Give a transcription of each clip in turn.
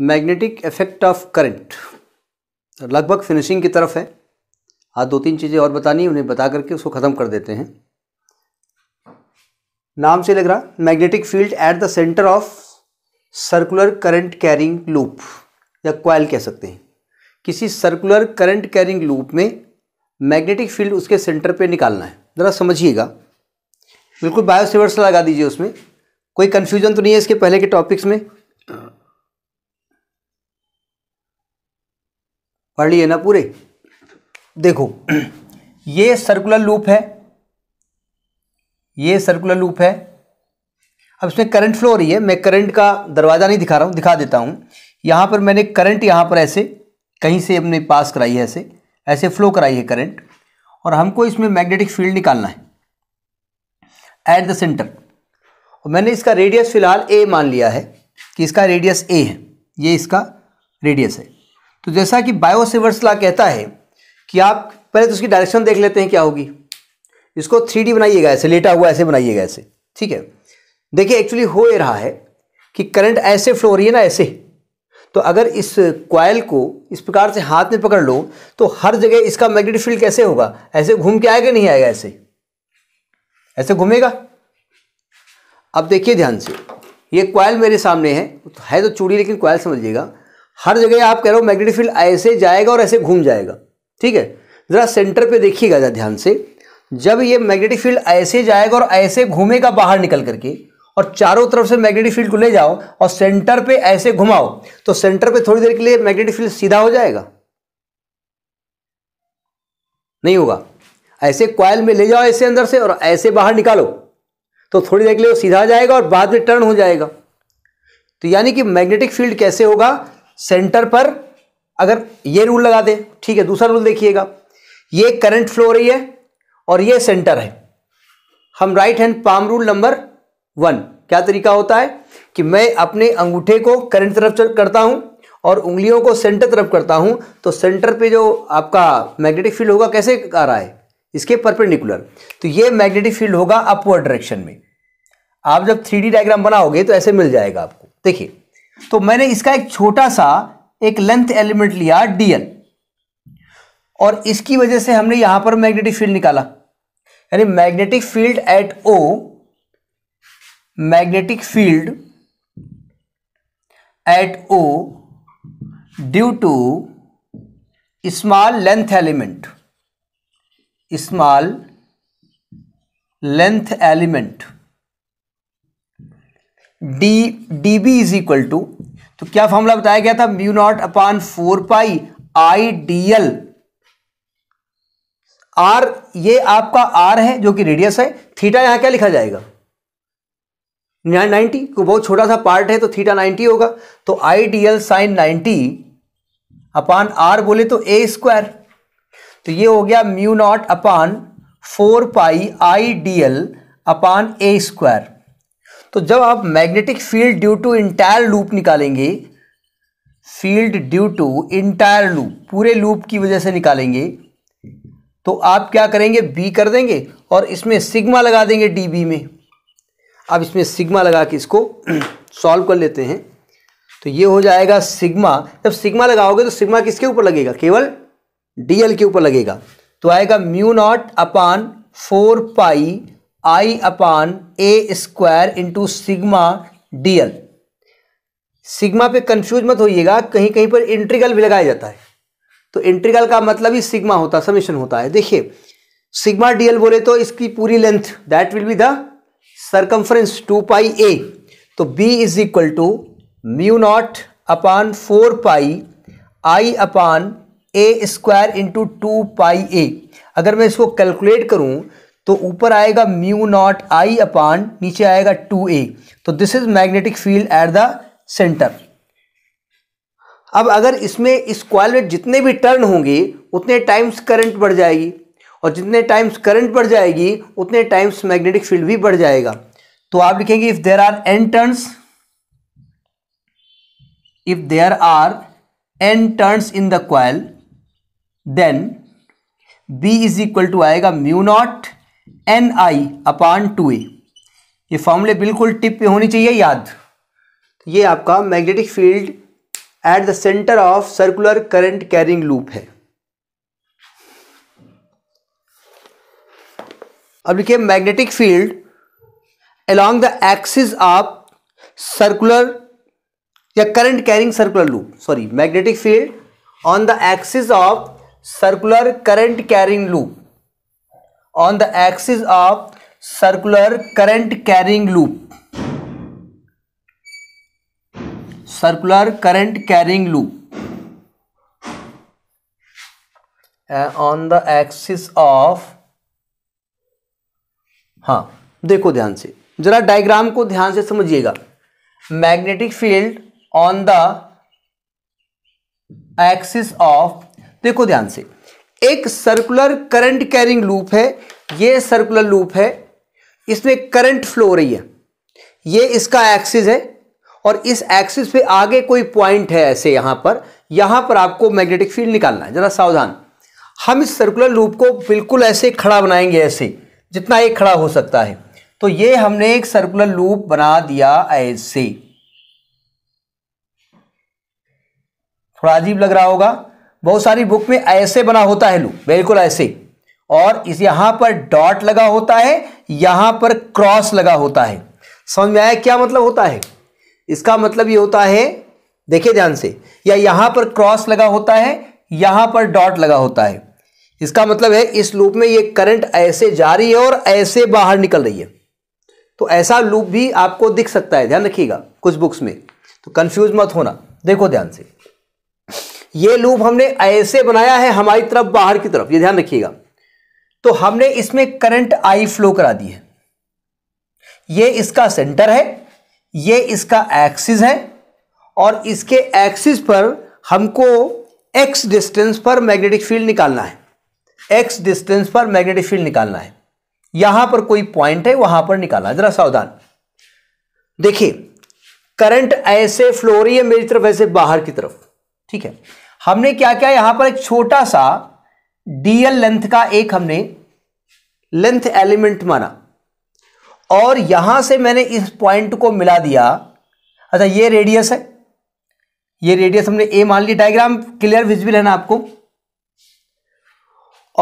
Magnetic effect of current लगभग finishing की तरफ है आज दो तीन चीज़ें और बतानी उन्हें बता करके उसको ख़त्म कर देते हैं नाम से लग रहा magnetic field at the centre of circular current carrying loop या क्वाइल कह सकते हैं किसी सर्कुलर करंट कैरिंग लूप में मैग्नेटिक फील्ड उसके सेंटर पे निकालना है ज़रा समझिएगा बिल्कुल बायोसिवर्स लगा दीजिए उसमें कोई कन्फ्यूजन तो नहीं है इसके पहले के टॉपिक्स में पढ़ लिए ना पूरे देखो ये सर्कुलर लूप है ये सर्कुलर लूप है अब इसमें करंट फ्लो हो रही है मैं करंट का दरवाज़ा नहीं दिखा रहा हूँ दिखा देता हूँ यहाँ पर मैंने करंट यहाँ पर ऐसे कहीं से हमने पास कराई है ऐसे ऐसे फ्लो कराई है करंट और हमको इसमें मैग्नेटिक फील्ड निकालना है एट द सेंटर और मैंने इसका रेडियस फिलहाल ए मान लिया है कि इसका रेडियस ए है ये इसका रेडियस है तो जैसा कि बायोसिवर्स ला कहता है कि आप पहले तो उसकी डायरेक्शन देख लेते हैं क्या होगी इसको थ्री बनाइएगा ऐसे लेटा हुआ ऐसे बनाइएगा ऐसे ठीक है देखिए एक्चुअली हो ये रहा है कि करंट ऐसे फ्लो हो रही है ना ऐसे तो अगर इस क्वाइल को इस प्रकार से हाथ में पकड़ लो तो हर जगह इसका मैग्नेटिक फील्ड कैसे होगा ऐसे घूम के आएगा नहीं आएगा ऐसे ऐसे घूमेगा अब देखिए ध्यान से ये क्वाइल मेरे सामने है तो है तो चूड़ी लेकिन क्वाइल समझिएगा हर जगह आप कह रहे हो मैग्नेटिक फील्ड ऐसे जाएगा और ऐसे घूम जाएगा ठीक है ज़रा सेंटर पे देखिएगा ज़रा ध्यान से जब ये मैग्नेटिक फील्ड ऐसे जाएगा और ऐसे घूमेगा बाहर निकल करके और चारों तरफ से मैग्नेटिक फील्ड को ले जाओ और सेंटर पे ऐसे घुमाओ तो सेंटर पे थोड़ी देर के लिए मैग्नेटिक फील्ड सीधा हो जाएगा नहीं होगा ऐसे क्वाइल में ले जाओ ऐसे अंदर से और ऐसे बाहर निकालो तो थोड़ी देर के लिए वो सीधा जाएगा और बाद में टर्न हो जाएगा तो यानी कि मैग्नेटिक फील्ड कैसे होगा सेंटर पर अगर ये रूल लगा दे ठीक है दूसरा रूल देखिएगा ये करंट फ्लो रही है और ये सेंटर है हम right hand palm rule number one क्या तरीका होता है कि मैं अपने अंगूठे को करंट तरफ करता हूं और उंगलियों को सेंटर तरफ करता हूं तो सेंटर पे जो आपका मैग्नेटिक फील्ड होगा कैसे आ रहा है इसके परपेंडिकुलर तो ये मैग्नेटिक फील्ड होगा अपवर्ड डायरेक्शन में आप जब थ्री डायग्राम बनाओगे तो ऐसे मिल जाएगा आपको देखिए तो मैंने इसका एक छोटा सा एक लेंथ एलिमेंट लिया डीएल और इसकी वजह से हमने यहां पर मैग्नेटिक फील्ड निकाला यानी magnetic field at O magnetic field at O due to small length element small length element D D B is equal to तो क्या फॉर्मूला बताया गया था mu naught upon four pi I D L R ये आपका are है जो कि रेडियस है थीटा यहां क्या लिखा जाएगा नाइनटी को बहुत छोटा सा पार्ट है तो थीटा नाइनटी होगा तो I D L sine ninety upon R बोले तो ए स्क्वायर तो ये हो गया mu naught upon four pi I D L upon A square तो जब आप magnetic field due to entire loop निकालेंगे field due to entire loop पूरे लूप की वजह से निकालेंगे तो आप क्या करेंगे बी कर देंगे और इसमें सिग्मा लगा देंगे डी बी में अब इसमें सिग्मा लगा के इसको सॉल्व कर लेते हैं तो ये हो जाएगा सिग्मा जब सिग्मा लगाओगे तो सिग्मा किसके ऊपर लगेगा केवल डीएल के ऊपर लगेगा तो आएगा mu naught upon four pi I upon A square into sigma D L sigma पे कंफ्यूज मत होइएगा कहीं कहीं पर इंट्रीगल भी लगाया जाता है तो इंट्रीगल का मतलब ही सिग्मा होता है समीशन होता है देखिए सिग्मा डीएल बोले तो इसकी पूरी length that will be the circumference two pi A तो B is equal to mu naught upon four pi I upon A square into two pi A अगर मैं इसको कैलकुलेट करूं तो ऊपर आएगा म्यू नॉट आई अपान नीचे आएगा टू ए तो this is magnetic field at the centre अब अगर इसमें इस क्वाल में जितने भी टर्न होंगे उतने टाइम्स करंट बढ़ जाएगी और जितने टाइम्स करंट बढ़ जाएगी उतने टाइम्स मैग्नेटिक फील्ड भी बढ़ जाएगा तो आप लिखेंगे if there are N turns if there are N turns in the coil then B is equal to आएगा mu naught N I upon two A ये फॉर्मूले बिल्कुल टिप पे होनी चाहिए याद तो ये आपका magnetic field at the centre of circular current carrying loop है अब देखिए magnetic field along the axis of circular या current carrying circular loop sorry magnetic field on the axis of circular current carrying loop on the axis of circular current carrying loop circular current carrying loop on the axis of हाँ देखो ध्यान से जरा diagram को ध्यान से समझिएगा magnetic field on the axis of देखो ध्यान से एक सर्कुलर करंट कैरिंग लूप है ये सर्कुलर लूप है इसमें करंट फ्लो हो रही है ये इसका एक्सिस है और इस एक्सिस पे आगे कोई पॉइंट है ऐसे यहां पर यहां पर आपको मैग्नेटिक फील्ड निकालना है जरा सावधान हम इस सर्कुलर लूप को बिल्कुल ऐसे खड़ा बनाएंगे ऐसे जितना ये खड़ा हो सकता है तो ये हमने एक सर्कुलर लूप बना दिया ऐसे थोड़ा अजीब लग रहा होगा बहुत सारी बुक में ऐसे बना होता है लू बिल्कुल ऐसे और इस यहां पर डॉट लगा होता है यहां पर क्रॉस लगा होता है समझ में आया क्या मतलब होता है इसका मतलब ये होता है देखिए ध्यान से या यहां पर क्रॉस लगा होता है यहां पर डॉट लगा होता है इसका मतलब है इस लूप में ये करंट ऐसे जा रही है और ऐसे बाहर निकल रही है तो ऐसा लूप भी आपको दिख सकता है ध्यान रखिएगा कुछ बुक्स में तो कंफ्यूज मत होना देखो ध्यान से ये लूप हमने ऐसे बनाया है हमारी तरफ बाहर की तरफ ये ध्यान रखिएगा तो हमने इसमें करंट आई फ्लो करा दी है ये इसका सेंटर है ये इसका एक्सिस है और इसके एक्सिस पर हमको एक्स डिस्टेंस पर मैग्नेटिक फील्ड निकालना है एक्स डिस्टेंस पर मैग्नेटिक फील्ड निकालना है यहां पर कोई पॉइंट है वहां पर निकालना जरा सावधान देखिए करंट ऐसे फ्लो रही है मेरी तरफ ऐसे बाहर की तरफ ठीक है हमने क्या क्या यहां पर एक छोटा सा डीएल लेंथ का एक हमने लेंथ एलिमेंट माना और यहां से मैंने इस पॉइंट को मिला दिया अच्छा ये रेडियस है ये रेडियस हमने ए मान ली डायग्राम क्लियर विजिबल है ना आपको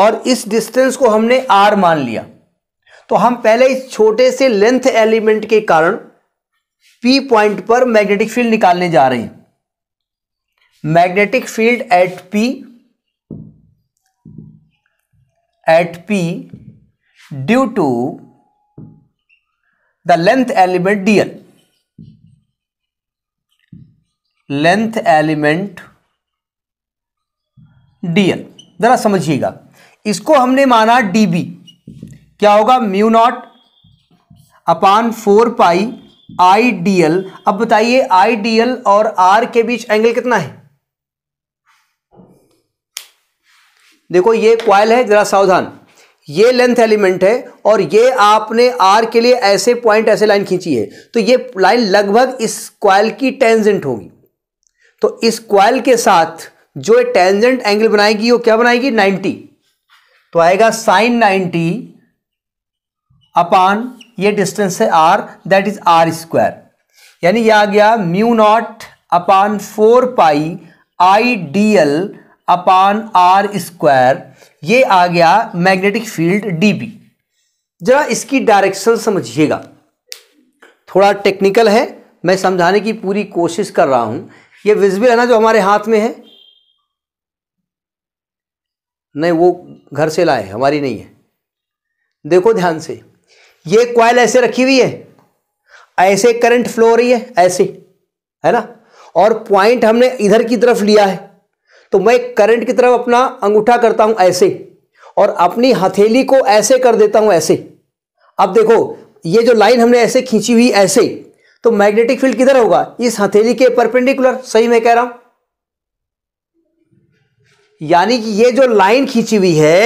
और इस डिस्टेंस को हमने आर मान लिया तो हम पहले इस छोटे से लेंथ एलिमेंट के कारण पी पॉइंट पर मैग्नेटिक फील्ड निकालने जा रहे हैं magnetic field at P at P due to the length element DL length element DL जरा समझिएगा इसको हमने माना डीबी क्या होगा mu naught upon four pi I D L अब बताइए आई डी एल और आर के बीच एंगल कितना है देखो ये क्वाइल है ज़रा सावधान ये लेंथ एलिमेंट है और ये आपने आर के लिए ऐसे पॉइंट ऐसे लाइन खींची है तो ये लाइन लगभग इस क्वाइल की टेंजेंट होगी तो इस क्वाइल के साथ जो टेंजेंट एंगल बनाएगी वो क्या बनाएगी 90 तो आएगा साइन 90 अपान ये डिस्टेंस है R that is R square यानी यह आ गया mu naught upon four pi I D L upon R square ये आ गया मैग्नेटिक फील्ड डी बी जरा इसकी डायरेक्शन समझिएगा थोड़ा टेक्निकल है मैं समझाने की पूरी कोशिश कर रहा हूं ये विजिबल है ना जो हमारे हाथ में है नहीं वो घर से लाए हमारी नहीं है देखो ध्यान से ये क्वाइल ऐसे रखी हुई है ऐसे करंट फ्लो हो रही है ऐसे है ना और पॉइंट हमने इधर की तरफ लिया है तो मैं करंट की तरफ अपना अंगूठा करता हूं ऐसे और अपनी हथेली को ऐसे कर देता हूं ऐसे अब देखो ये जो लाइन हमने ऐसे खींची हुई ऐसे तो मैग्नेटिक फील्ड किधर होगा इस हथेली के परपेंडिकुलर सही मैं कह रहा हूं यानी कि ये जो लाइन खींची हुई है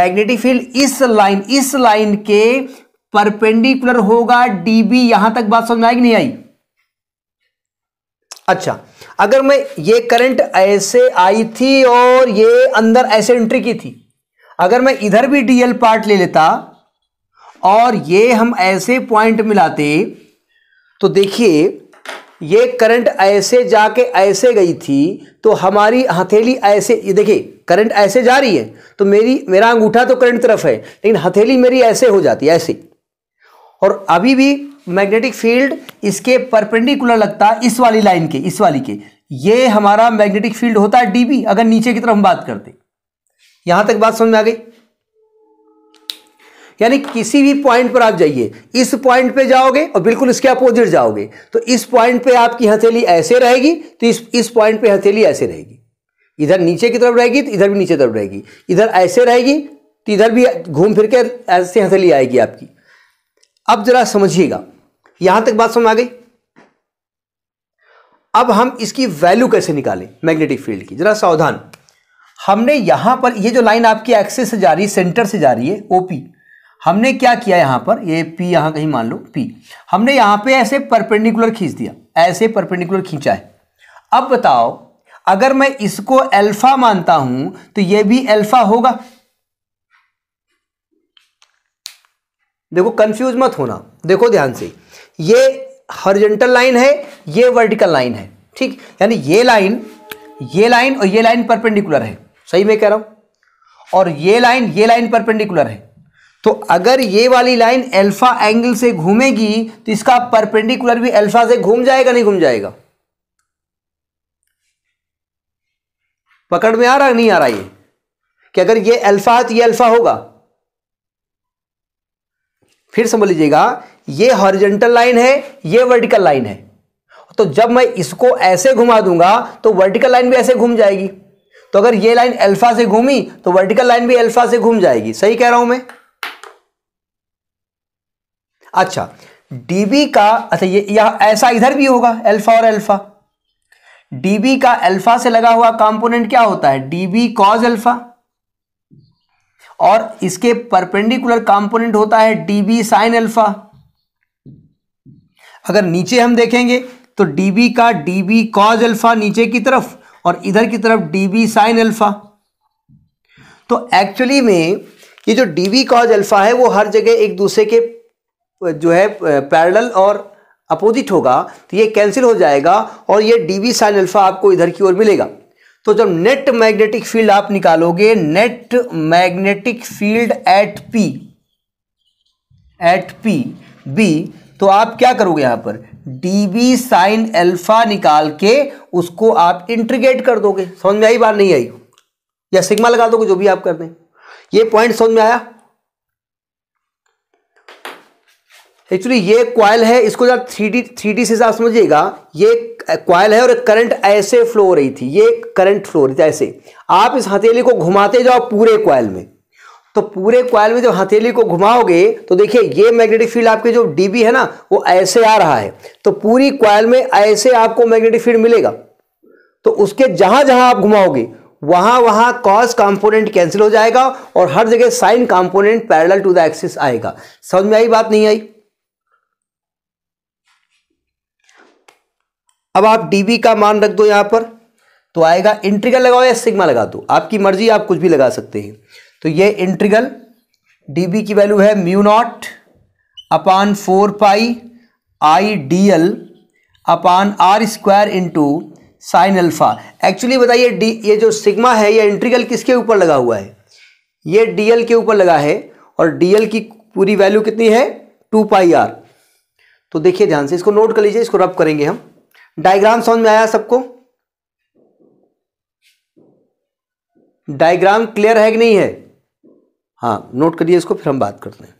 मैग्नेटिक फील्ड इस लाइन इस लाइन के परपेंडिकुलर होगा डीबी यहां तक बात समझ आएगी नहीं आई अच्छा अगर मैं ये करंट ऐसे आई थी और ये अंदर ऐसे एंट्री की थी अगर मैं इधर भी डीएल पार्ट ले लेता और ये हम ऐसे पॉइंट मिलाते तो देखिए ये करंट ऐसे जाके ऐसे गई थी तो हमारी हथेली ऐसे ये देखिए करंट ऐसे जा रही है तो मेरी मेरा अंगूठा तो करंट तरफ है लेकिन हथेली मेरी ऐसे हो जाती है ऐसे और अभी भी मैग्नेटिक फील्ड इसके परपेंडिकुलर लगता है इस वाली लाइन के इस वाली के ये हमारा मैग्नेटिक फील्ड होता है डीबी अगर नीचे की तरफ हम बात करते यहां तक बात समझ में आ गई यानी किसी भी पॉइंट पर आप जाइए इस पॉइंट पे जाओगे और बिल्कुल इसके अपोजिट जाओगे तो इस पॉइंट पे आपकी हथेली ऐसे रहेगी तो इस इस पॉइंट पे हथेली ऐसे रहेगी इधर नीचे की तरफ रहेगी तो इधर भी नीचे तरफ रहेगी इधर ऐसे रहेगी तो इधर भी घूम फिर के ऐसे हथेली आएगी आपकी अब जरा समझिएगा यहां तक बात समझ आ गई अब हम इसकी वैल्यू कैसे निकालें मैग्नेटिक फील्ड की जरा सावधान हमने यहां पर ये जो लाइन आपकी एक्सेस से जा रही है सेंटर से जा रही है ओपी हमने क्या किया यहां पर ये पी यहां कहीं मान लो पी हमने यहां पे ऐसे परपेंडिकुलर खींच दिया ऐसे परपेंडिकुलर खींचा है अब बताओ अगर मैं इसको अल्फा मानता हूं तो ये भी अल्फा होगा देखो कंफ्यूज मत होना देखो ध्यान से ये हॉरिजेंटल लाइन है ये वर्टिकल लाइन है ठीक यानी ये लाइन ये लाइन और ये लाइन परपेंडिकुलर है सही मैं कह रहा हूं और ये लाइन ये लाइन परपेंडिकुलर है तो अगर ये वाली लाइन अल्फा एंगल से घूमेगी तो इसका परपेंडिकुलर भी अल्फा से घूम जाएगा नहीं घूम जाएगा पकड़ में आ रहा नहीं आ रहा ये कि अगर ये अल्फा है तो ये अल्फा होगा फिर समझ लीजिएगा ये हॉरिजेंटल लाइन है ये वर्टिकल लाइन है तो जब मैं इसको ऐसे घुमा दूंगा तो वर्टिकल लाइन भी ऐसे घूम जाएगी तो अगर ये लाइन अल्फा से घूमी तो वर्टिकल लाइन भी अल्फा से घूम जाएगी सही कह रहा हूं मैं अच्छा डीबी का अच्छा ये यह ऐसा इधर भी होगा अल्फा और अल्फा डीबी का अल्फा से लगा हुआ कंपोनेंट क्या होता है डीबी कॉज अल्फा और इसके परपेंडिकुलर कंपोनेंट होता है डीबी साइन अल्फा अगर नीचे हम देखेंगे तो डी का डी कॉज अल्फा नीचे की तरफ और इधर की तरफ डी साइन अल्फा तो एक्चुअली में ये जो डी कॉज अल्फा है वो हर जगह एक दूसरे के जो है पैरेलल और अपोजिट होगा तो ये कैंसिल हो जाएगा और ये डी बी साइन अल्फा आपको इधर की ओर मिलेगा तो जब नेट मैग्नेटिक फील्ड आप निकालोगे net magnetic field at P at P B तो आप क्या करोगे यहां पर डी बी साइन एल्फा निकाल के उसको आप इंट्रीगेट कर दोगे समझ में आई बात नहीं आई या सिग्मा लगा दोगे जो भी आप कर दें ये पॉइंट समझ में आया एक्चुअली ये क्वाइल है इसको जब थ्री डी थ्री डी से आप समझिएगा ये क्वाइल है और एक करंट ऐसे फ्लो हो रही थी ये करंट फ्लो हो रही थी ऐसे आप इस हथेली को घुमाते जाओ पूरे क्वाइल में तो पूरे क्वाइल में जब हथेली को घुमाओगे तो देखिए ये मैग्नेटिक फील्ड आपके जो डीबी है ना वो ऐसे आ रहा है तो पूरी क्वाइल में ऐसे आपको मैग्नेटिक फील्ड मिलेगा तो उसके जहां जहां आप घुमाओगे वहां वहां कॉस कंपोनेंट कैंसिल हो जाएगा और हर जगह sine component parallel to the axis आएगा समझ में आई बात नहीं आई अब आप डीबी का मान रख दो यहां पर तो आएगा इंट्रीगल लगाओ या सिग्मा लगा दो आपकी मर्जी आप कुछ भी लगा सकते हैं तो ये इंट्रीगल बी की वैल्यू है mu naught upon four pi I D L upon R square into sine alpha actually बताइए डी ये जो सिग्मा है ये इंट्रीगल किसके ऊपर लगा हुआ है ये डी एल के ऊपर लगा है और डी एल की पूरी वैल्यू कितनी है टू पाई आर तो देखिए ध्यान से इसको नोट कर लीजिए इसको रब करेंगे हम डायग्राम समझ में आया सबको डायग्राम क्लियर है कि नहीं है हाँ नोट करिए इसको फिर हम बात करते हैं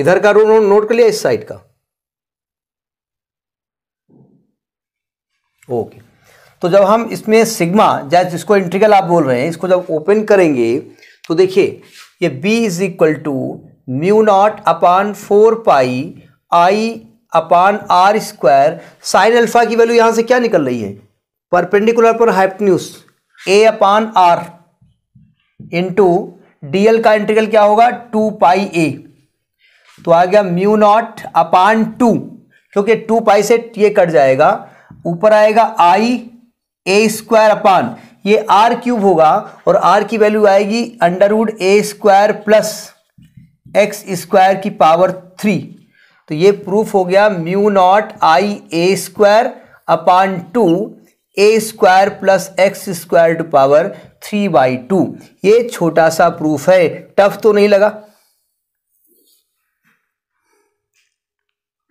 इधर का रो नोट कर लिया इस साइड का ओके okay. तो जब हम इसमें सिग्मा जैसे जिसको इंटीग्रल आप बोल रहे हैं इसको जब ओपन करेंगे तो देखिए ये b is equal to mu naught upon four pi I upon R square sine alpha की वैल्यू यहाँ से क्या निकल रही है परपेंडिकुलर पर hypotenuse A upon R into D का इंटीग्रल क्या होगा टू पाई ए तो आ गया म्यू नॉट अपान टू क्योंकि टू पाई से ये कट जाएगा ऊपर आएगा आई ए स्क्वायर अपान ये आर क्यूब होगा और आर की वैल्यू आएगी under root A square plus X square की पावर थ्री तो ये प्रूफ हो गया mu naught I A square upon two A square plus X square to power three by two ये छोटा सा प्रूफ है टफ तो नहीं लगा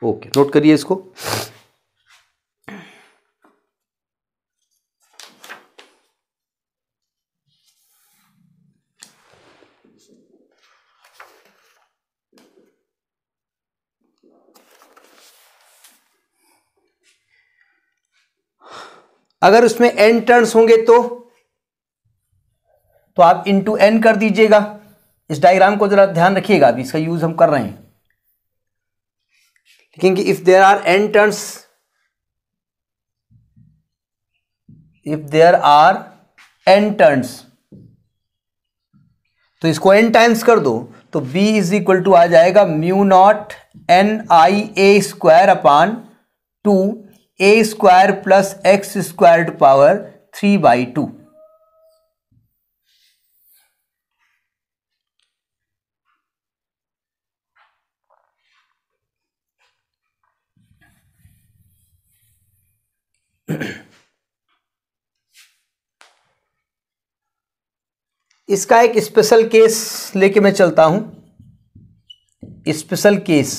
ओके नोट करिए इसको अगर उसमें एन टर्न्स होंगे तो तो आप इंटू एन कर दीजिएगा इस डायग्राम को जरा ध्यान रखिएगा अभी इसका यूज हम कर रहे हैं लिखेंगे if there are N turns if there are N turns तो इसको एन टाइम्स कर दो तो बी इज इक्वल टू आ जाएगा mu naught N I A square upon two A square plus X squared power three by two इसका एक special case लेके मैं चलता हूं स्पेशल केस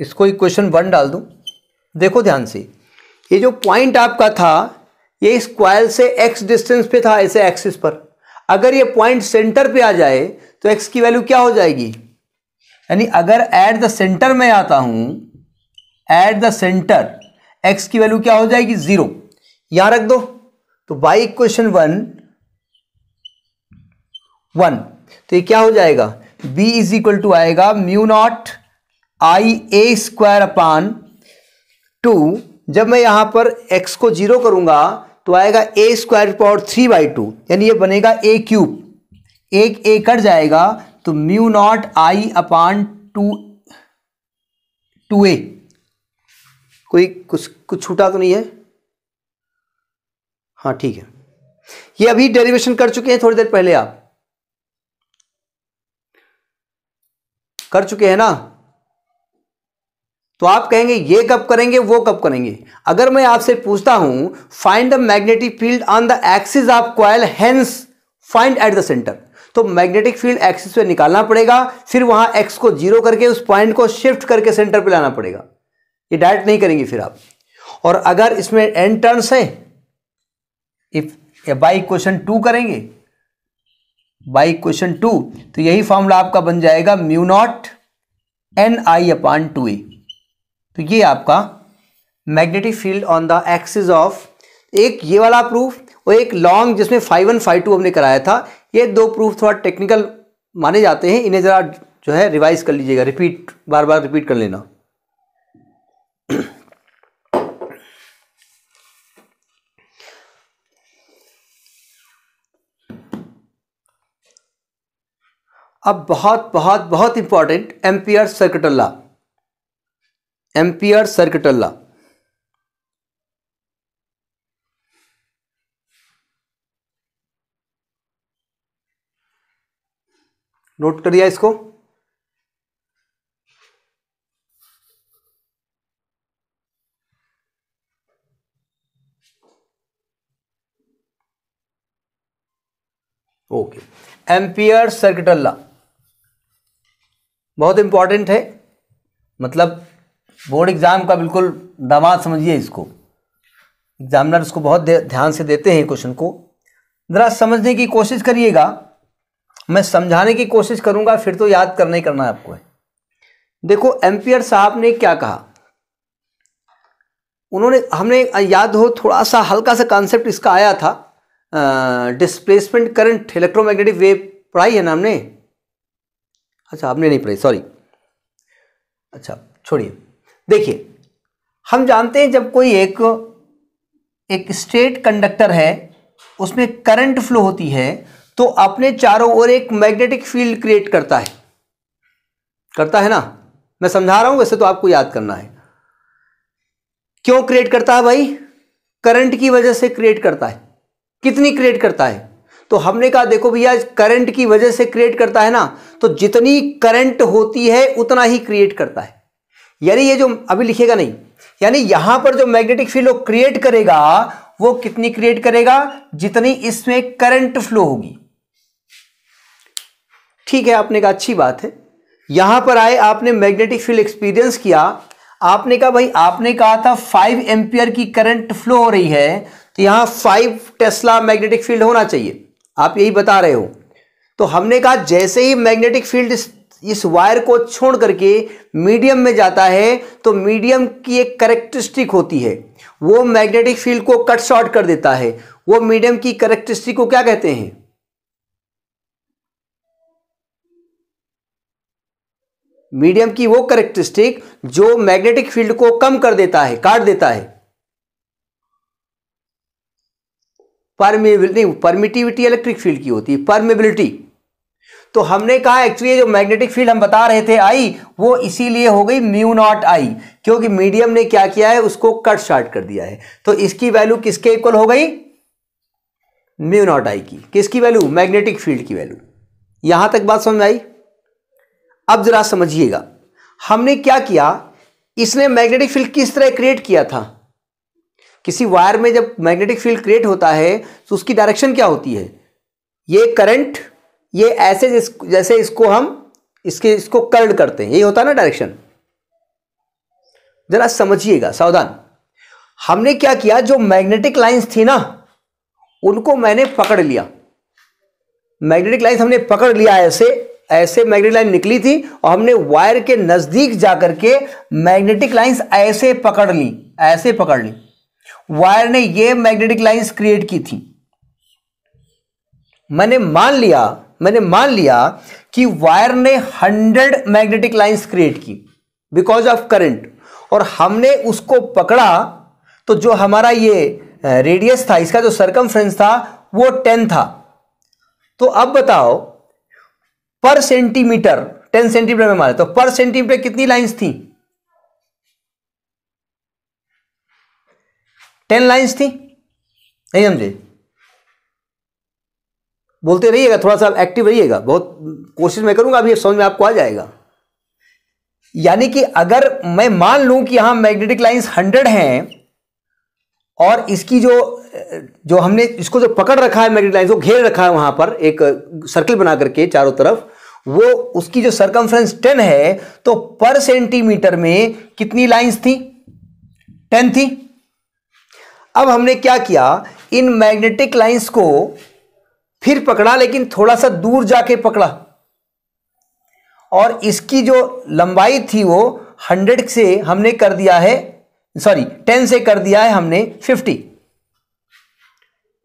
इसको इक्वेशन वन डाल दूं देखो ध्यान से ये जो पॉइंट आपका था ये इस क्वाइल से एक्स डिस्टेंस पे था ऐसे एक्सिस पर अगर ये पॉइंट सेंटर पे आ जाए तो एक्स की वैल्यू क्या हो जाएगी यानी अगर एट द सेंटर में आता हूँ एट द सेंटर एक्स की वैल्यू क्या हो जाएगी ज़ीरो यहाँ रख दो तो बाई इक्वेशन वन वन तो ये क्या हो जाएगा बी इज इक्वल टू आएगा mu naught I A square upon two जब मैं यहाँ पर एक्स को जीरो करूँगा तो आएगा A square power three by two यानी ये बनेगा ए क्यूब एक ए कट जाएगा तो mu naught I upon two two A कोई कुछ कुछ छूटा तो नहीं है हाँ ठीक है ये अभी डेरिवेशन कर चुके हैं थोड़ी देर पहले आप कर चुके हैं ना तो आप कहेंगे ये कब करेंगे वो कब करेंगे अगर मैं आपसे पूछता हूं find the magnetic field on the axis of coil hence find at the centre तो मैग्नेटिक फील्ड एक्सिस पे निकालना पड़ेगा फिर वहां एक्स को जीरो करके उस पॉइंट को शिफ्ट करके सेंटर पे लाना पड़ेगा ये डायरेक्ट नहीं करेंगे फिर आप और अगर इसमें एन टर्नस है इफ बाई क्वेश्चन टू करेंगे बाई क्वेश्चन टू तो यही फॉर्मूला आपका बन जाएगा mu naught N I upon two E तो ये आपका magnetic field on the axis of एक ये वाला प्रूफ और एक लॉन्ग जिसमें फाइव वन फाइव टू हमने कराया था ये दो प्रूफ थोड़ा टेक्निकल माने जाते हैं इन्हें ज़रा जो है रिवाइज कर लीजिएगा रिपीट बार बार रिपीट कर लेना अब बहुत बहुत बहुत important ampere circuital law ampere circuital law note note करिए इसको ओके एम्पियर सर्किटल्ला बहुत इंपॉर्टेंट है मतलब बोर्ड एग्ज़ाम का बिल्कुल दामाद समझिए इसको एग्ज़ामिनर इसको बहुत ध्यान से देते हैं क्वेश्चन को ज़रा समझने की कोशिश करिएगा मैं समझाने की कोशिश करूँगा फिर तो याद करना ही करना है आपको है। देखो एम्पियर साहब ने क्या कहा उन्होंने हमने याद हो थोड़ा सा हल्का सा कॉन्सेप्ट इसका आया था डिस्प्लेसमेंट करंट इलेक्ट्रोमैग्नेटिक वेव पढ़ाई है ना हमने अच्छा आपने नहीं पढ़ाई सॉरी अच्छा छोड़िए देखिए हम जानते हैं जब कोई एक एक स्ट्रेट कंडक्टर है उसमें करंट फ्लो होती है तो अपने चारों ओर एक मैग्नेटिक फील्ड क्रिएट करता है करता है ना मैं समझा रहा हूं वैसे तो आपको याद करना है क्यों क्रिएट करता है भाई करंट की वजह से क्रिएट करता है कितनी क्रिएट करता है तो हमने कहा देखो भैया करंट की वजह से क्रिएट करता है ना तो जितनी करंट होती है उतना ही क्रिएट करता है यानी ये जो अभी लिखेगा नहीं यानी यहां पर जो मैग्नेटिक फील्ड क्रिएट करेगा वो कितनी क्रिएट करेगा जितनी इसमें करंट फ्लो होगी ठीक है आपने कहा अच्छी बात है यहां पर आए आपने मैग्नेटिक फील्ड एक्सपीरियंस किया आपने कहा भाई आपने कहा था फाइव एम्पियर की करंट फ्लो हो रही है तो यहां फाइव टेस्ला मैग्नेटिक फील्ड होना चाहिए आप यही बता रहे हो तो हमने कहा जैसे ही मैग्नेटिक फील्ड इस वायर को छोड़ करके मीडियम में जाता है तो मीडियम की एक करेक्टरिस्टिक होती है वो मैग्नेटिक फील्ड को कट शॉर्ट कर देता है वो मीडियम की करेक्टरिस्टिक को क्या कहते हैं मीडियम की वो करेक्टरिस्टिक जो मैग्नेटिक फील्ड को कम कर देता है काट देता है परमेबिलिटी परमिटिविटी इलेक्ट्रिक फील्ड की होती है परमेबिलिटी तो हमने कहा एक्चुअली जो मैग्नेटिक फील्ड हम बता रहे थे आई वो इसीलिए हो गई म्यू नॉट आई क्योंकि मीडियम ने क्या किया है उसको कट शार्ट कर दिया है तो इसकी वैल्यू किसके इक्वल हो गई म्यू नॉट आई की किसकी वैल्यू मैग्नेटिक फील्ड की वैल्यू यहां तक बात समझ आई अब जरा समझिएगा हमने क्या किया इसने मैग्नेटिक फील्ड किस तरह क्रिएट किया था किसी वायर में जब मैग्नेटिक फील्ड क्रिएट होता है तो उसकी डायरेक्शन क्या होती है ये करंट ये ऐसे जिस जैसे इसको हम इसके इसको कर्ण करते हैं ये होता है ना डायरेक्शन जरा समझिएगा सावधान हमने क्या किया जो मैग्नेटिक लाइंस थी ना उनको मैंने पकड़ लिया मैग्नेटिक लाइंस हमने पकड़ लिया ऐसे ऐसे मैग्नेटिक लाइन निकली थी और हमने वायर के नज़दीक जाकर के मैग्नेटिक लाइंस ऐसे पकड़ ली ऐसे पकड़ ली वायर ने ये मैग्नेटिक लाइंस क्रिएट की थी मैंने मान लिया मैंने मान लिया कि वायर ने हंड्रेड मैग्नेटिक लाइन्स क्रिएट की बिकॉज ऑफ करंट और हमने उसको पकड़ा तो जो हमारा ये रेडियस था इसका जो सरकम था वो टेन था तो अब बताओ पर सेंटीमीटर टेन सेंटीमीटर में माने तो पर सेंटीमीटर कितनी लाइंस थी टेन लाइंस थी नहीं समझे बोलते रहिएगा थोड़ा सा एक्टिव रहिएगा बहुत कोशिश मैं करूंगा अभी समझ में आपको आ जाएगा यानी कि अगर मैं मान लू कि यहां मैग्नेटिक लाइंस हंड्रेड हैं और इसकी जो जो हमने इसको जो पकड़ रखा है मैग्नेटिक लाइंस को घेर रखा है वहां पर एक सर्किल बना करके चारों तरफ वो उसकी जो सरकमफ्रेंस टेन है तो पर सेंटीमीटर में कितनी लाइन्स थी टेन थी अब हमने क्या किया इन मैग्नेटिक लाइन्स को फिर पकड़ा लेकिन थोड़ा सा दूर जाके पकड़ा और इसकी जो लंबाई थी वो हंड्रेड से हमने कर दिया है सॉरी टेन से कर दिया है हमने फिफ्टी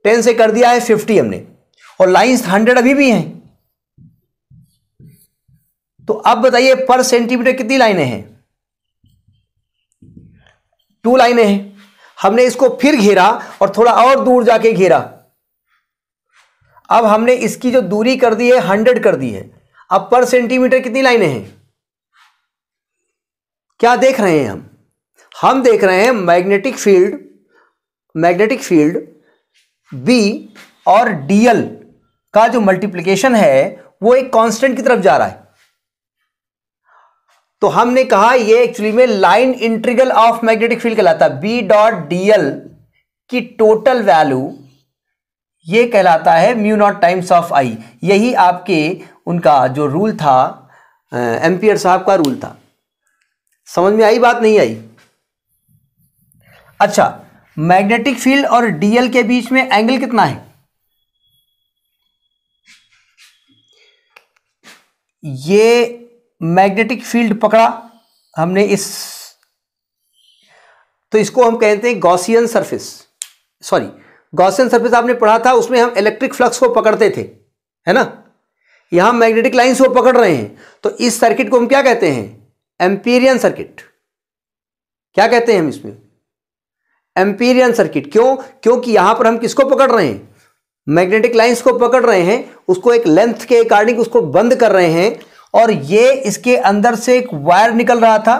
टेन से कर दिया है फिफ्टी हमने और लाइंस हंड्रेड अभी भी हैं तो अब बताइए पर सेंटीमीटर कितनी लाइनें हैं टू लाइनें हैं हमने इसको फिर घेरा और थोड़ा और दूर जाके घेरा अब हमने इसकी जो दूरी कर दी है हंड्रेड कर दी है अब पर सेंटीमीटर कितनी लाइनें हैं क्या देख रहे हैं हम हम देख रहे हैं magnetic field magnetic field B और डीएल का जो मल्टीप्लिकेशन है वो एक कांस्टेंट की तरफ जा रहा है तो हमने कहा ये एक्चुअली में line integral of magnetic field कहलाता है बी डॉट डीएल की टोटल वैल्यू ये कहलाता है mu naught times of I यही आपके उनका जो रूल था एम्पियर साहब का रूल था समझ में आई बात नहीं आई अच्छा मैग्नेटिक फील्ड और डीएल के बीच में एंगल कितना है ये मैग्नेटिक फील्ड पकड़ा हमने इस तो इसको हम कहते हैं Gaussian surface sorry Gaussian surface आपने पढ़ा था उसमें हम इलेक्ट्रिक फ्लक्स को पकड़ते थे है ना यहां मैग्नेटिक लाइंस को पकड़ रहे हैं तो इस सर्किट को हम क्या कहते हैं एम्पीरियन सर्किट क्या कहते हैं हम इसमें एम्पीरियन सर्किट क्यों क्योंकि यहां पर हम किसको पकड़ रहे हैं मैग्नेटिक लाइंस को पकड़ रहे हैं उसको एक लेंथ के अकॉर्डिंग उसको बंद कर रहे हैं और ये इसके अंदर से एक वायर निकल रहा था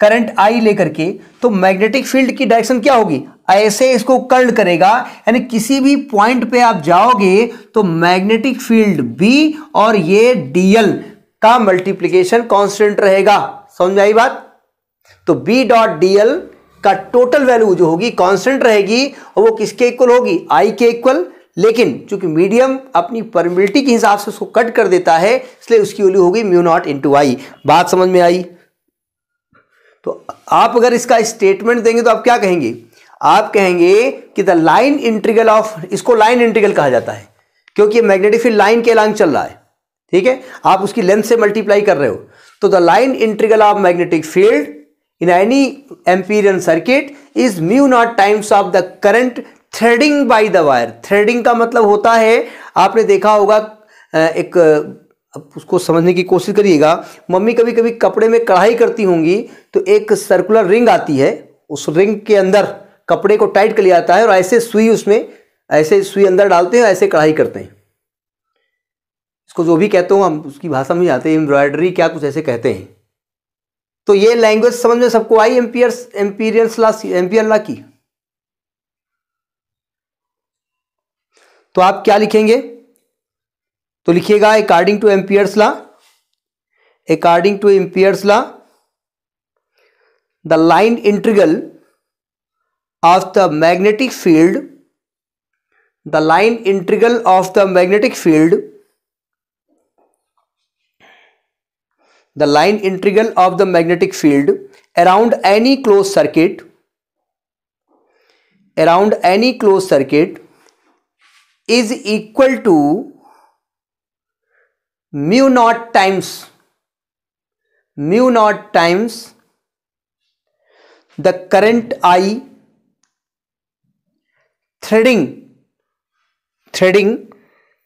करंट आई लेकर के तो मैग्नेटिक फील्ड की डायरेक्शन क्या होगी ऐसे इसको कर्ल करेगा यानी किसी भी पॉइंट पे आप जाओगे तो मैग्नेटिक फील्ड बी और ये डीएल का मल्टीप्लीकेशन कॉन्स्टेंट रहेगा समझ आई बात तो बी डॉट डीएल का टोटल वैल्यू जो होगी कांस्टेंट रहेगी और वो किसके इक्वल होगी आई के इक्वल लेकिन चूंकि मीडियम अपनी परमिलिटी के हिसाब से उसको कट कर देता है इसलिए उसकी वैल्यू होगी म्यू नॉट इंटू आई बात समझ में आई तो आप अगर इसका स्टेटमेंट देंगे तो आप क्या कहेंगे आप कहेंगे कि द लाइन इंट्रीगल ऑफ इसको लाइन इंट्रीगल कहा जाता है क्योंकि मैग्नेटिक फील्ड लाइन के अलांग चल रहा है ठीक है आप उसकी लेंथ से मल्टीप्लाई कर रहे हो तो the line integral of magnetic field in any Amperian circuit is mu naught times of the current threading by the wire threading का मतलब होता है आपने देखा होगा एक उसको समझने की कोशिश करिएगा मम्मी कभी कभी कपड़े में कढ़ाई करती होंगी तो एक सर्कुलर रिंग आती है उस रिंग के अंदर कपड़े को टाइट कर लिया जाता है और ऐसे सुई उसमें ऐसे सुई अंदर डालते हैं ऐसे कढ़ाई करते हैं इसको जो भी कहते हो हम उसकी भाषा में आते हैं एम्ब्रॉयडरी क्या कुछ ऐसे कहते हैं तो ये लैंग्वेज समझ में सबको आई एम्पियर एम्पीरियंस ला एम्पियर ला की तो आप क्या लिखेंगे तो लिखिएगा according to Ampere's law according to Ampere's law the line integral of the magnetic field the line integral of the magnetic field the line integral of the magnetic field around any closed circuit around any closed circuit is equal to mu naught times mu naught times the current I threading threading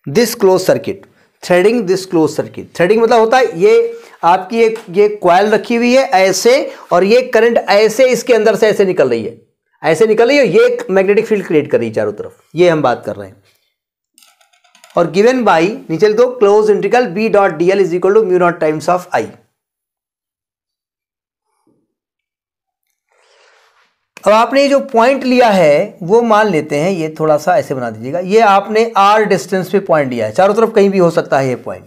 this close circuit threading this close circuit threading मतलब होता है ये आपकी एक ये coil रखी हुई है ऐसे और ये करंट ऐसे इसके अंदर से ऐसे निकल रही है ऐसे निकल रही है ये एक मैग्नेटिक फील्ड क्रिएट कर रही है चारों तरफ ये हम बात कर रहे हैं और गिवन बाई नीचे दो close integral B dot D L is equal to mu naught times of I अब आपने ये जो पॉइंट लिया है वो मान लेते हैं ये थोड़ा सा ऐसे बना दीजिएगा ये आपने आर डिस्टेंस पे पॉइंट लिया है चारों तरफ कहीं भी हो सकता है ये पॉइंट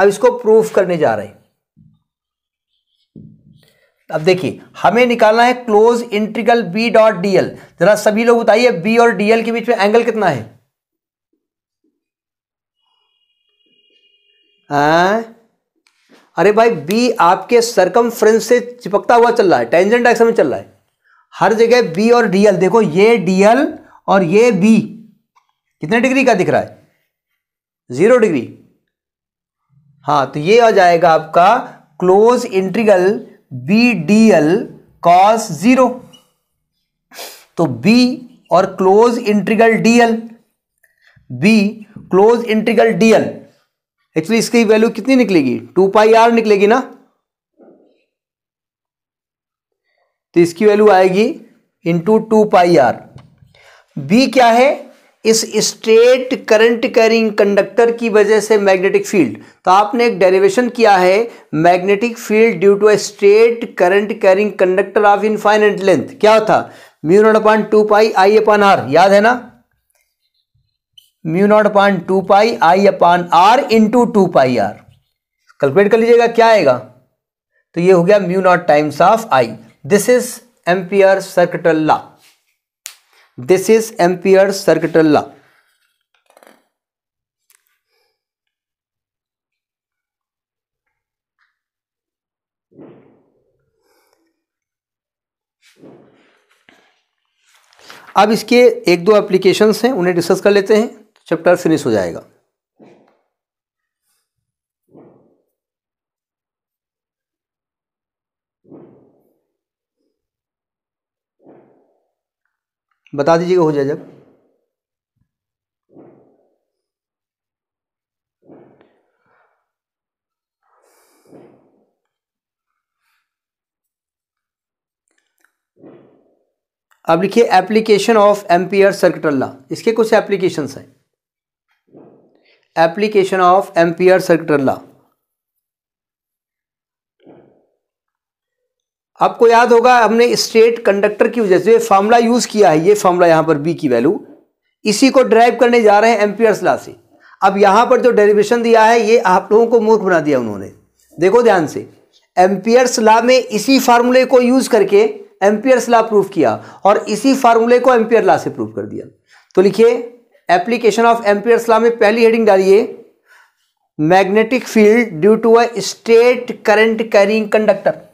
अब इसको प्रूफ करने जा रहे हैं अब देखिए हमें निकालना है close integral B dot DL जरा सभी लोग बताइए बी और डीएल के बीच में एंगल कितना है आ? हाँ? अरे भाई बी आपके सरकम से चिपकता हुआ चल रहा है टेंजेंट एक्स में चल रहा है हर जगह बी और डीएल देखो ये डीएल और ये बी कितने डिग्री का दिख रहा है जीरो डिग्री हाँ तो ये आ जाएगा आपका close integral B D L cos zero तो बी और close integral D L B close integral D L actually इसकी वैल्यू कितनी निकलेगी टू पाई आर निकलेगी ना तो इसकी वैल्यू आएगी into two pi R B क्या है इस स्ट्रेट करंट कैरिंग कंडक्टर की वजह से मैग्नेटिक फील्ड तो आपने एक डेरिवेशन किया है magnetic field due to a straight current carrying conductor of infinite length क्या था mu naught upon two pi I upon R याद है ना mu naught upon two pi I upon R into two pi R calculate कर लीजिएगा क्या आएगा तो ये हो गया mu naught times of I this is Ampere circuital law this is Ampere circuital law अब इसके एक दो एप्लीकेशंस हैं उन्हें डिस्कस कर लेते हैं चैप्टर तो फिनिश हो जाएगा बता दीजिएगा हो जाए जब अब लिखिए application of Ampere circuit law इसके कुछ एप्लीकेशंस हैं application of Ampere circuit law आपको याद होगा हमने स्ट्रेट कंडक्टर की वजह से फार्मूला यूज़ किया है ये फार्मूला यहां पर बी की वैल्यू इसी को ड्राइव करने जा रहे हैं एम्पियर्स ला से अब यहां पर जो डेरिवेशन दिया है ये आप लोगों को मूर्ख बना दिया उन्होंने देखो ध्यान से एम्पियर्स ला में इसी फार्मूले को यूज़ करके एम्पियर्स ला प्रूफ किया और इसी फार्मूले को एम्पियर ला से प्रूव कर दिया तो लिखिए एप्लीकेशन ऑफ एम्पियर्स ला में पहली हेडिंग डालिए magnetic field due to a straight current carrying conductor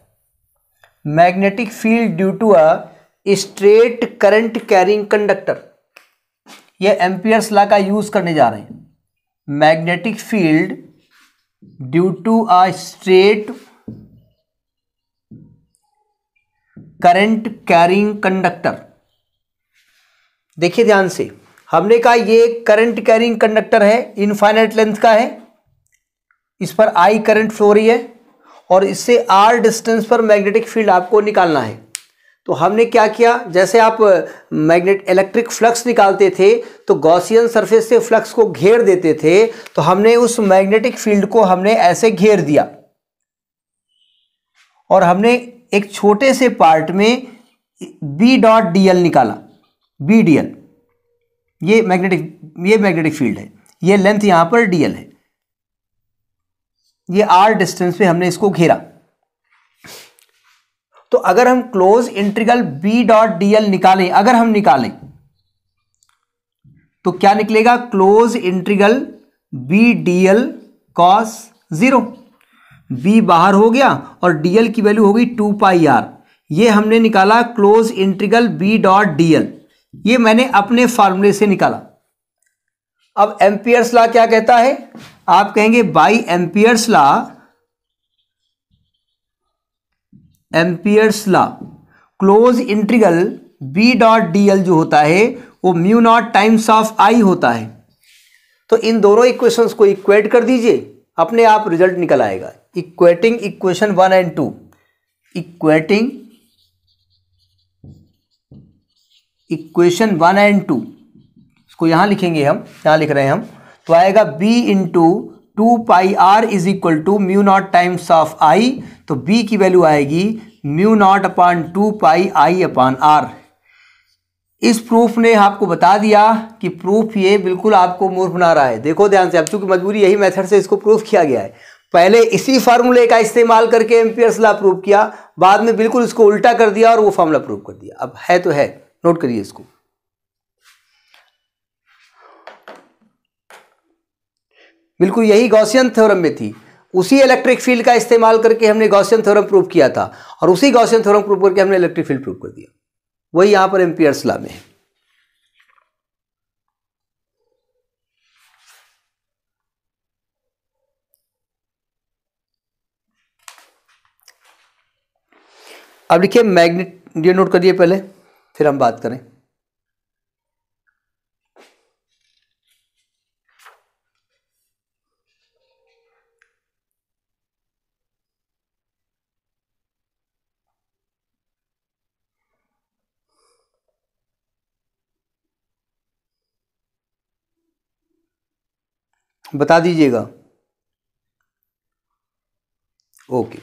magnetic field due to a straight current carrying conductor ये एम्पियर्स ला का यूज करने जा रहे हैं magnetic field due to a straight current carrying conductor देखिए ध्यान से हमने कहा ये करंट कैरिंग कंडक्टर है इनफाइनाइट लेंथ का है इस पर आई करंट फ्लो रही है और इससे आर डिस्टेंस पर मैग्नेटिक फील्ड आपको निकालना है तो हमने क्या किया जैसे आप मैग्नेट इलेक्ट्रिक फ्लक्स निकालते थे तो गॉसियन सरफेस से फ्लक्स को घेर देते थे तो हमने उस मैग्नेटिक फील्ड को हमने ऐसे घेर दिया और हमने एक छोटे से पार्ट में बी डॉट डी निकाला बी डी ये मैग्नेटिक ये मैग्नेटिक फील्ड है ये लेंथ यहाँ पर डी है ये आर डिस्टेंस पे हमने इसको घेरा तो अगर हम close integral B dot DL निकालें अगर हम निकालें तो क्या निकलेगा close integral B DL cos zero B बाहर हो गया और डीएल की वैल्यू हो गई टू पाई आर ये हमने निकाला close integral B dot DL ये मैंने अपने फार्मूले से निकाला अब एम्पियर्स ला क्या कहता है आप कहेंगे by Ampere's law Ampere's law close integral B dot D L जो होता है वो mu naught times of I होता है तो इन दोनों इक्वेशंस को इक्वेट कर दीजिए अपने आप रिजल्ट निकल आएगा equating equation one and two equating equation one and two इसको यहाँ लिखेंगे हम यहाँ लिख रहे हैं हम तो आएगा B into two pi R is equal to mu naught times of I तो बी की वैल्यू आएगी mu naught upon two pi I upon R इस प्रूफ ने आपको बता दिया कि प्रूफ ये बिल्कुल आपको मूर्ख बना रहा है देखो ध्यान से अब चूंकि मजबूरी यही मेथड से इसको प्रूफ किया गया है पहले इसी फार्मूले का इस्तेमाल करके एम्पियर्स ला प्रूफ किया बाद में बिल्कुल इसको उल्टा कर दिया और वो फार्मूला प्रूफ कर दिया अब है तो है नोट करिए इसको बिल्कुल यही गौसियन थ्योरम में थी उसी इलेक्ट्रिक फील्ड का इस्तेमाल करके हमने गौसियन थ्योरम प्रूव किया था और उसी गौसियन थ्योरम प्रूव करके हमने इलेक्ट्रिक फील्ड प्रूव कर दिया वही यहां पर एम्पियर्स लॉ में है अब लिखिए मैग्नेट ये नोट करिए पहले फिर हम बात करें बता दीजिएगा ओके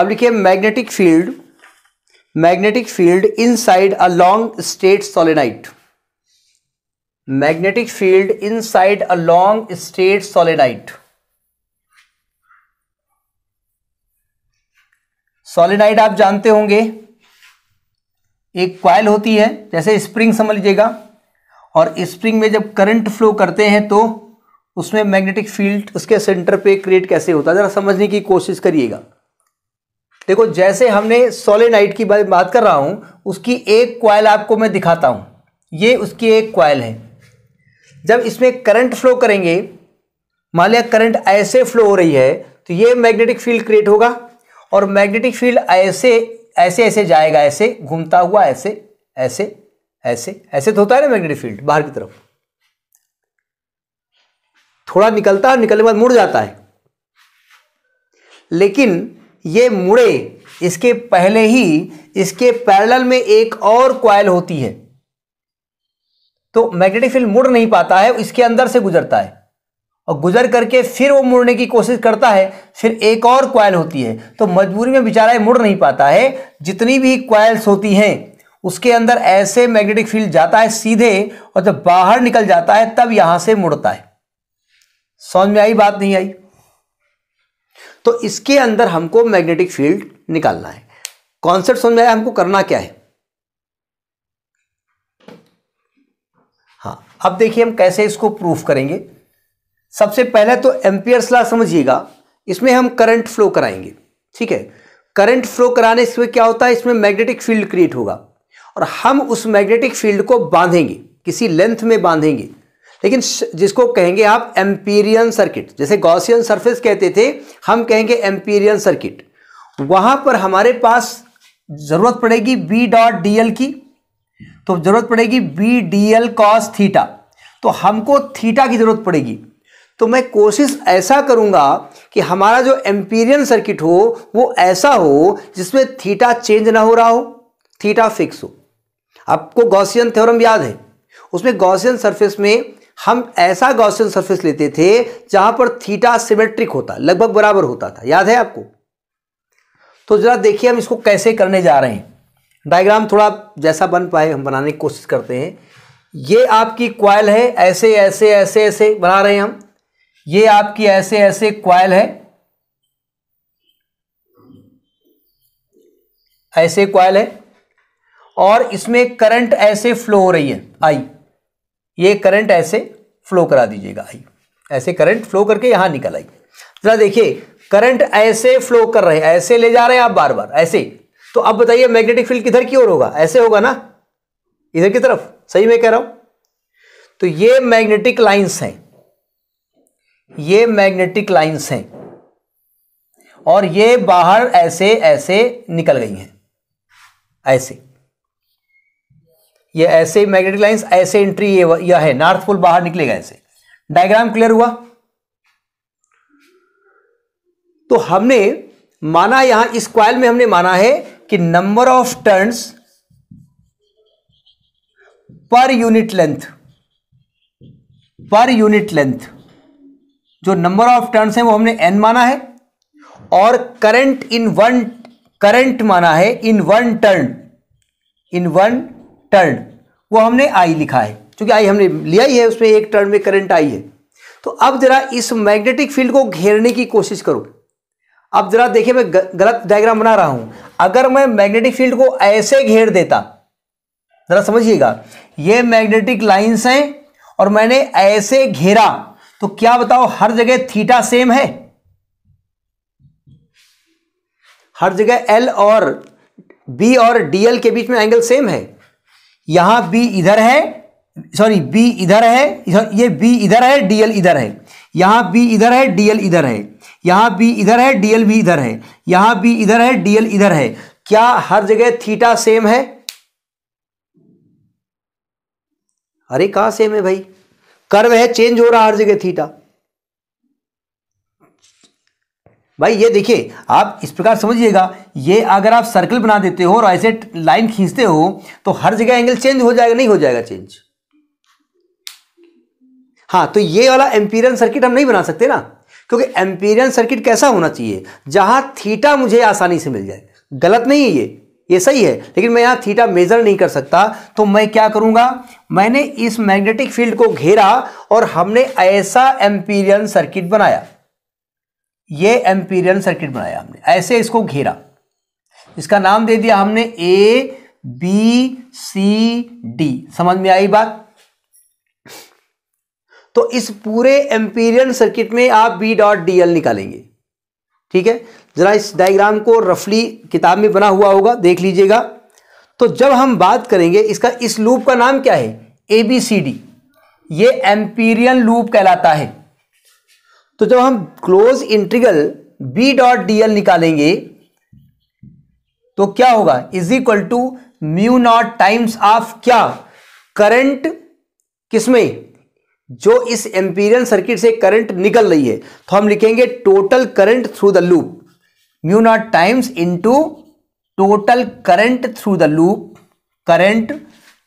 अब लिखिए magnetic field magnetic field inside a long straight solenoid magnetic field inside a long straight solenoid solenoid आप जानते होंगे एक क्वाइल होती है जैसे स्प्रिंग समझ लीजिएगा और स्प्रिंग में जब करंट फ्लो करते हैं तो उसमें मैग्नेटिक फील्ड उसके सेंटर पे क्रिएट कैसे होता है ज़रा समझने की कोशिश करिएगा देखो जैसे हमने सोलेनाइट की बात कर रहा हूँ उसकी एक क्वाइल आपको मैं दिखाता हूँ ये उसकी एक क्वाइल है जब इसमें करंट फ्लो करेंगे मान लिया करंट ऐसे फ्लो हो रही है तो ये मैग्नेटिक फील्ड क्रिएट होगा और मैग्नेटिक फील्ड ऐसे ऐसे ऐसे जाएगा ऐसे घूमता हुआ ऐसे ऐसे ऐसे ऐसे तो होता है ना मैग्नेटिक फील्ड बाहर की तरफ थोड़ा निकलता है और निकलने के बाद मुड़ जाता है लेकिन ये मुड़े इसके पहले ही इसके पैरेलल में एक और क्वाइल होती है तो मैग्नेटिक फील्ड मुड़ नहीं पाता है इसके अंदर से गुजरता है और गुजर करके फिर वो मुड़ने की कोशिश करता है फिर एक और क्वाइल होती है तो मजबूरी में बेचारा मुड़ नहीं पाता है जितनी भी क्वाइल्स होती हैं उसके अंदर ऐसे मैग्नेटिक फील्ड जाता है सीधे और जब बाहर निकल जाता है तब यहां से मुड़ता है समझ में आई बात नहीं आई तो इसके अंदर हमको मैग्नेटिक फील्ड निकालना है कॉन्सेप्ट समझ में आया हमको करना क्या है हाँ अब देखिए हम कैसे इसको प्रूफ करेंगे सबसे पहले तो एम्पियर्स ला समझिएगा इसमें हम करंट फ्लो कराएंगे ठीक है करंट फ्लो कराने से क्या होता है इसमें मैग्नेटिक फील्ड क्रिएट होगा और हम उस मैग्नेटिक फील्ड को बांधेंगे किसी लेंथ में बांधेंगे लेकिन जिसको कहेंगे आप एम्पीरियन सर्किट जैसे गॉसियन सरफेस कहते थे हम कहेंगे एम्पीरियन सर्किट वहां पर हमारे पास जरूरत पड़ेगी बी डॉट डी एल की तो जरूरत पड़ेगी B D L cos theta तो हमको थीटा की जरूरत पड़ेगी तो मैं कोशिश ऐसा करूंगा कि हमारा जो एम्पीरियन सर्किट हो वो ऐसा हो जिसमें थीटा चेंज ना हो रहा हो थीटा फिक्स हो आपको गॉसियन थ्योरम याद है उसमें गॉसियन सरफेस में हम ऐसा गॉसियन सरफेस लेते थे जहां पर थीटा सिमेट्रिक होता लगभग बराबर होता था याद है आपको तो जरा देखिए हम इसको कैसे करने जा रहे हैं डायग्राम थोड़ा जैसा बन पाए हम बनाने की कोशिश करते हैं ये आपकी क्वाइल है ऐसे ऐसे ऐसे ऐसे बना रहे हैं हम ये आपकी ऐसे ऐसे क्वाइल है ऐसे क्वाइल है और इसमें करंट ऐसे फ्लो हो रही है आई ये करंट ऐसे फ्लो करा दीजिएगा आई ऐसे करंट फ्लो करके यहां निकल आई जरा देखिए करंट ऐसे फ्लो कर रहे ऐसे ले जा रहे हैं आप बार बार ऐसे तो अब बताइए मैग्नेटिक फील्ड किधर की ओर होगा ऐसे होगा ना इधर की तरफ सही मैं कह रहा हूं तो ये मैग्नेटिक लाइंस हैं ये मैग्नेटिक लाइंस हैं और ये बाहर ऐसे ऐसे निकल गई हैं ऐसे ये ऐसे मैग्नेटिक लाइंस ऐसे एंट्री ये यह है नॉर्थ पोल बाहर निकलेगा ऐसे डायग्राम क्लियर हुआ तो हमने माना यहां इस क्वाइल में हमने माना है कि नंबर ऑफ टर्न्स पर यूनिट लेंथ पर यूनिट लेंथ जो नंबर ऑफ टर्न्स है वो हमने एन माना है और करंट इन वन करंट माना है in one turn in one turn वो हमने आई लिखा है क्योंकि आई हमने लिया ही है उसमें एक टर्न में करंट आई है तो अब जरा इस मैग्नेटिक फील्ड को घेरने की कोशिश करो अब जरा देखिए मैं गलत डायग्राम बना रहा हूं अगर मैं मैग्नेटिक फील्ड को ऐसे घेर देता जरा समझिएगा ये मैग्नेटिक लाइंस हैं और मैंने ऐसे घेरा तो क्या बताओ हर जगह थीटा सेम है हर जगह एल और बी और डीएल के बीच में एंगल सेम है यहां बी इधर है सॉरी बी इधर है ये बी इधर है डीएल इधर है यहां बी इधर है डीएल इधर है यहां बी इधर है डीएल भी इधर है यहां बी इधर है डीएल इधर है क्या हर जगह थीटा सेम है अरे कहा सेम है भाई कर्व है चेंज हो रहा हर जगह थीटा भाई ये देखिए आप इस प्रकार समझिएगा ये अगर आप सर्कल बना देते हो और ऐसे लाइन खींचते हो तो हर जगह एंगल चेंज हो जाएगा नहीं हो जाएगा चेंज हाँ तो ये वाला एम्पीरियन सर्किट हम नहीं बना सकते ना क्योंकि एम्पीरियन सर्किट कैसा होना चाहिए जहां थीटा मुझे आसानी से मिल जाए गलत नहीं है ये ये सही है लेकिन मैं यहाँ थीटा मेजर नहीं कर सकता तो मैं क्या करूंगा मैंने इस मैग्नेटिक फील्ड को घेरा और हमने ऐसा एम्पीरियन सर्किट बनाया ये एम्पीरियल सर्किट बनाया हमने ऐसे इसको घेरा इसका नाम दे दिया हमने ए बी सी डी समझ में आई बात तो इस पूरे एम्पीरियल सर्किट में आप बी डॉट डी एल निकालेंगे ठीक है जरा इस डायग्राम को रफली किताब में बना हुआ होगा देख लीजिएगा तो जब हम बात करेंगे इसका इस लूप का नाम क्या है ए बी सी डी ये एम्पीरियल लूप कहलाता है तो जब हम close integral B dot D L निकालेंगे तो क्या होगा is equal to mu naught times of क्या करंट किसमें जो इस एम्पीरियल सर्किट से करंट निकल रही है तो हम लिखेंगे total current through the loop mu naught times into total current through the loop current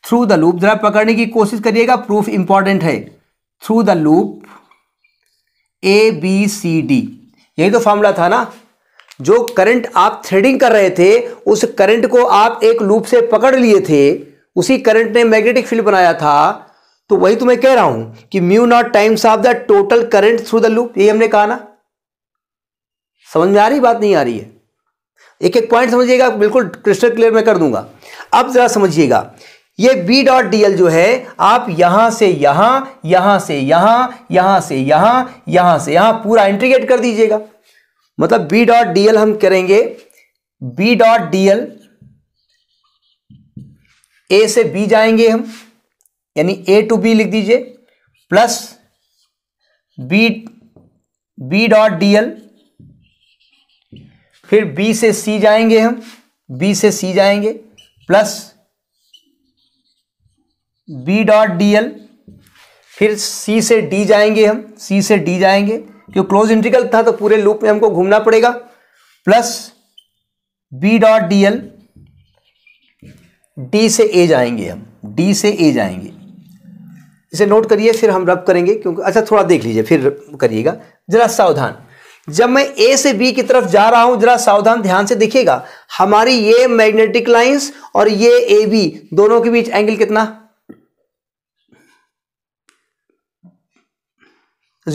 through the loop जरा पकड़ने की कोशिश करिएगा प्रूफ इंपॉर्टेंट है through the loop A B C D यही तो फॉर्मूला था ना जो करंट आप थ्रेडिंग कर रहे थे उस करंट को आप एक लूप से पकड़ लिए थे उसी करंट ने मैग्नेटिक फील्ड बनाया था तो वही तो मैं कह रहा हूं कि mu naught times of the total current through the loop ये हमने कहा ना समझ में आ रही बात नहीं आ रही है एक एक पॉइंट समझिएगा बिल्कुल क्रिस्टल क्लियर मैं कर दूंगा अब जरा समझिएगा ये बी डॉट डी जो है आप यहां से यहां यहां से यहां यहां से यहां यहां से यहां पूरा इंटीग्रेट कर दीजिएगा मतलब बी डॉट डी हम करेंगे बी डॉट एल ए से बी जाएंगे हम यानी ए टू बी लिख दीजिए plus B B dot D फिर बी से सी जाएंगे हम बी से सी जाएंगे plus B dot D L फिर सी से डी जाएंगे हम सी से डी जाएंगे क्योंकि क्लोज इंटीग्रल था तो पूरे लूप में हमको घूमना पड़ेगा plus B dot D L D से ए जाएंगे हम डी से ए जाएंगे इसे नोट करिए फिर हम रब करेंगे क्योंकि अच्छा थोड़ा देख लीजिए फिर करिएगा जरा सावधान जब मैं ए से बी की तरफ जा रहा हूं जरा सावधान ध्यान से देखिएगा हमारी ये मैग्नेटिक लाइंस और ये ए बी दोनों के बीच एंगल कितना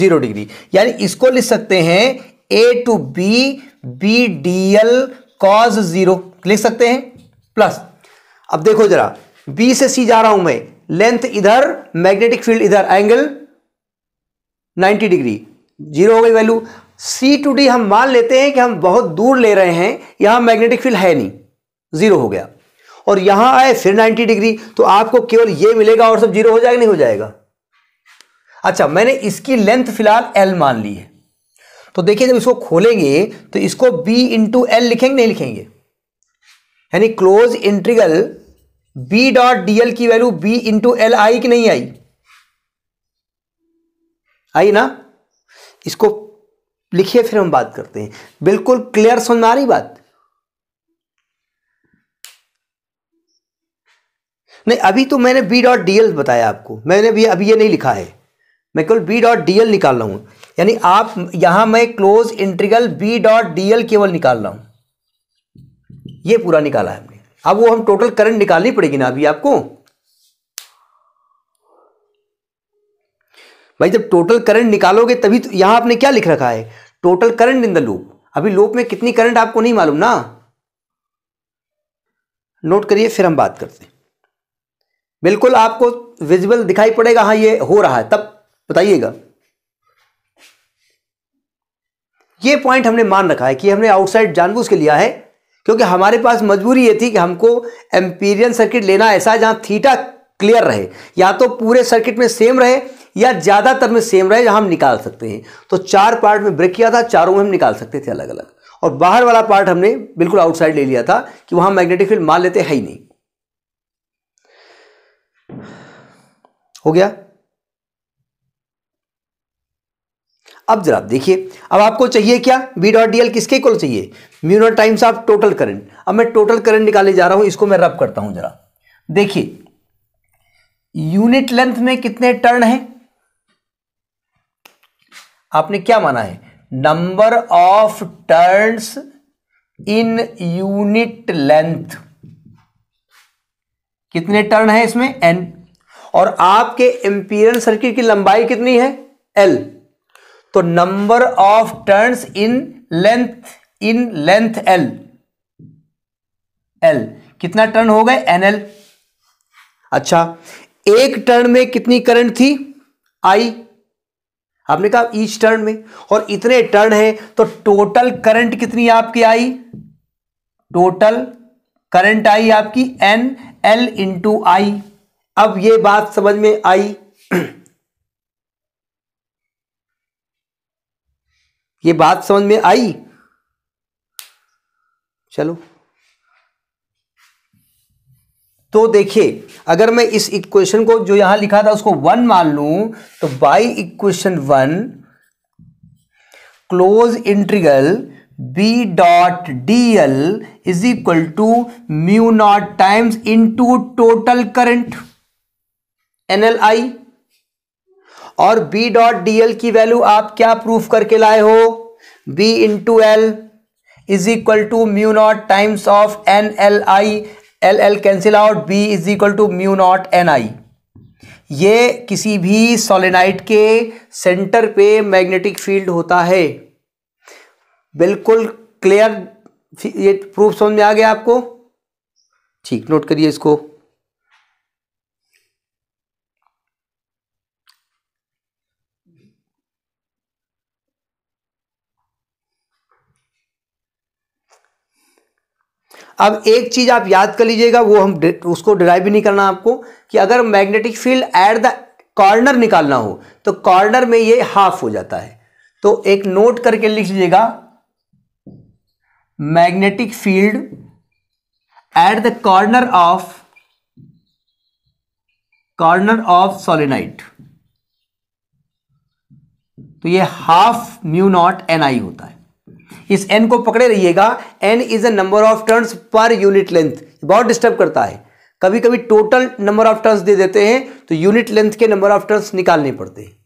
जीरो डिग्री यानी इसको लिख सकते हैं A to B B D L cos zero लिख सकते हैं प्लस अब देखो जरा बी से सी जा रहा हूं मैं लेंथ इधर मैग्नेटिक फील्ड इधर एंगल 90 डिग्री जीरो हो गई वैल्यू सी टू डी हम मान लेते हैं कि हम बहुत दूर ले रहे हैं यहां मैग्नेटिक फील्ड है नहीं जीरो हो गया और यहां आए फिर 90 डिग्री तो आपको केवल ये मिलेगा और सब जीरो हो जाएगा नहीं हो जाएगा अच्छा मैंने इसकी लेंथ फिलहाल एल मान ली है तो देखिए जब इसको खोलेंगे तो इसको बी इंटू एल लिखेंगे नहीं लिखेंगे यानी close integral B dot D L की वैल्यू बी इंटू एल आई कि नहीं आई आई ना इसको लिखिए फिर हम बात करते हैं बिल्कुल क्लियर समझ आ रही बात नहीं अभी तो मैंने बी डॉट डी एल बताया आपको मैंने भी अभी ये नहीं लिखा है मैं केवल बी डॉट डी निकाल रहा हूँ यानी आप यहां मैं close integral B dot D केवल निकाल रहा हूं ये पूरा निकाला है हमने अब वो हम टोटल करंट निकालनी पड़ेगी ना अभी आपको भाई जब टोटल करंट निकालोगे तभी तो यहां आपने क्या लिख रखा है total current in the loop अभी लूप में कितनी करंट आपको नहीं मालूम ना नोट करिए फिर हम बात करते हैं बिल्कुल आपको विजिबल दिखाई पड़ेगा हाँ ये हो रहा है तब बताइएगा ये पॉइंट हमने मान रखा है कि हमने आउटसाइड जानबूझ के लिया है क्योंकि हमारे पास मजबूरी ये थी कि हमको एम्पीरियन सर्किट लेना ऐसा है जहां थीटा क्लियर रहे या तो पूरे सर्किट में सेम रहे या ज़्यादातर में सेम रहे जहां हम निकाल सकते हैं तो चार पार्ट में ब्रेक किया था चारों में हम निकाल सकते थे अलग अलग और बाहर वाला पार्ट हमने बिल्कुल आउटसाइड ले लिया था कि वहां मैग्नेटिक फील्ड मान लेते हैं ही नहीं हो गया अब जरा देखिए अब आपको चाहिए क्या बी डॉट डी एल किसके इक्वल चाहिए mu naught times of total current अब मैं टोटल करंट निकालने जा रहा हूं इसको मैं रब करता हूं जरा देखिए यूनिट लेंथ में कितने टर्न हैं आपने क्या माना है number of turns in unit length कितने टर्न है इसमें एन और आपके एम्पीरियन सर्किट की लंबाई कितनी है एल तो number of turns in length in length L L कितना टर्न हो गए एन एल अच्छा एक टर्न में कितनी करंट थी आई आपने कहा ईच टर्न में और इतने टर्न है तो टोटल करंट कितनी आपकी आई टोटल करंट आई आपकी एन एल इंटू आई अब ये बात समझ में आई ये बात समझ में आई चलो तो देखिए अगर मैं इस इक्वेशन को जो यहां लिखा था उसको वन मान लू तो by equation one close integral B dot D L is equal to mu naught times into total current N L I और बी डॉट डी एल की वैल्यू आप क्या प्रूफ करके लाए हो B into L is equal to mu naught times of N L I L L cancel out B is equal to mu naught N I ये किसी भी सोलेनाइट के सेंटर पे मैग्नेटिक फील्ड होता है बिल्कुल क्लियर ये प्रूफ समझ में आ गया आपको ठीक नोट करिए इसको अब एक चीज़ आप याद कर लीजिएगा वो हम उसको डिराइव भी नहीं करना आपको कि अगर magnetic field at the corner निकालना हो तो कॉर्नर में ये हाफ हो जाता है तो एक नोट करके लिख लीजिएगा magnetic field at the corner of corner of solenoid तो ये half mu naught N I होता है इस एन को पकड़े रहिएगा N is a number of turns पर यूनिट लेंथ बहुत डिस्टर्ब करता है कभी कभी टोटल नंबर ऑफ टर्न्स दे देते हैं तो यूनिट लेंथ के नंबर ऑफ टर्न्स निकालने पड़ते हैं